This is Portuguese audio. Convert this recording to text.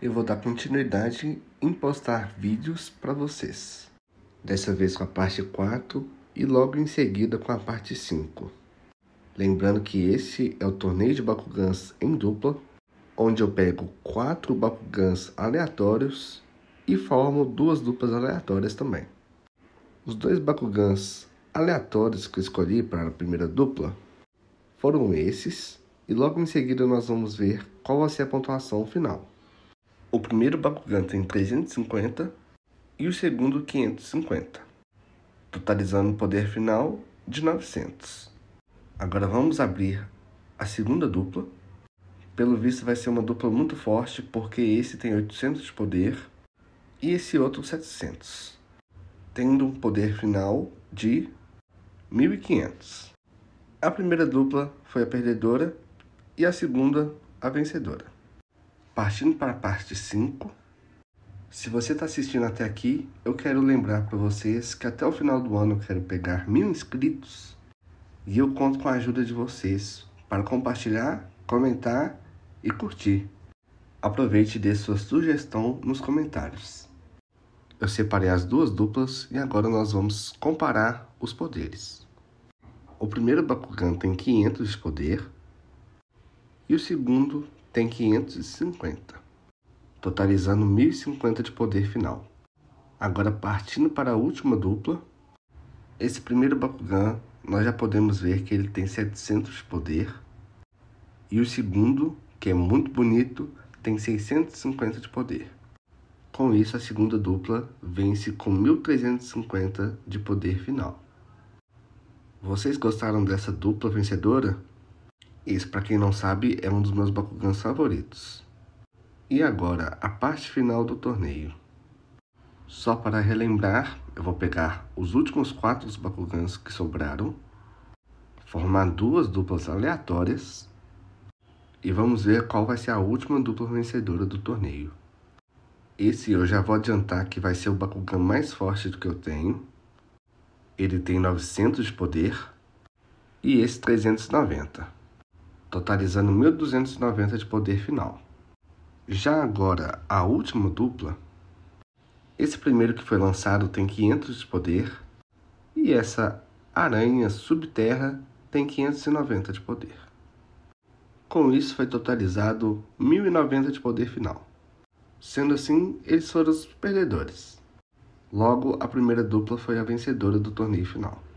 eu vou dar continuidade em postar vídeos para vocês. Dessa vez com a parte 4 e logo em seguida com a parte 5. Lembrando que esse é o torneio de Bakugans em dupla, onde eu pego 4 Bakugans aleatórios e formo duas duplas aleatórias também. Os dois Bakugans aleatórios que eu escolhi para a primeira dupla foram esses, e logo em seguida nós vamos ver qual vai ser a pontuação final. O primeiro Bakugan tem 350 e o segundo 550, totalizando o poder final de 900. Agora vamos abrir a segunda dupla. Pelo visto vai ser uma dupla muito forte, porque esse tem 800 de poder e esse outro 700, tendo um poder final de 1500. A primeira dupla foi a perdedora e a segunda a vencedora. Partindo para a parte 5. Se você está assistindo até aqui, eu quero lembrar para vocês que até o final do ano eu quero pegar mil inscritos e eu conto com a ajuda de vocês para compartilhar, comentar e curtir. Aproveite e dê sua sugestão nos comentários. Eu separei as duas duplas e agora nós vamos comparar os poderes. O primeiro Bakugan tem 500 de poder e o segundo tem 550, totalizando 1050 de poder final. Agora partindo para a última dupla, esse primeiro Bakugan nós já podemos ver que ele tem 700 de poder e o segundo, que é muito bonito, tem 650 de poder. Com isso, a segunda dupla vence com 1350 de poder final. Vocês gostaram dessa dupla vencedora? Esse, para quem não sabe, é um dos meus Bakugans favoritos. E agora, a parte final do torneio. Só para relembrar, eu vou pegar os últimos quatro Bakugans que sobraram, formar duas duplas aleatórias e vamos ver qual vai ser a última dupla vencedora do torneio. Esse eu já vou adiantar que vai ser o Bakugan mais forte do que eu tenho. Ele tem 900 de poder e esse 390 totalizando 1.290 de poder final. Já agora, a última dupla, esse primeiro que foi lançado tem 500 de poder e essa aranha subterra tem 590 de poder. Com isso foi totalizado 1090 de poder final. Sendo assim, eles foram os perdedores. Logo, a primeira dupla foi a vencedora do torneio final.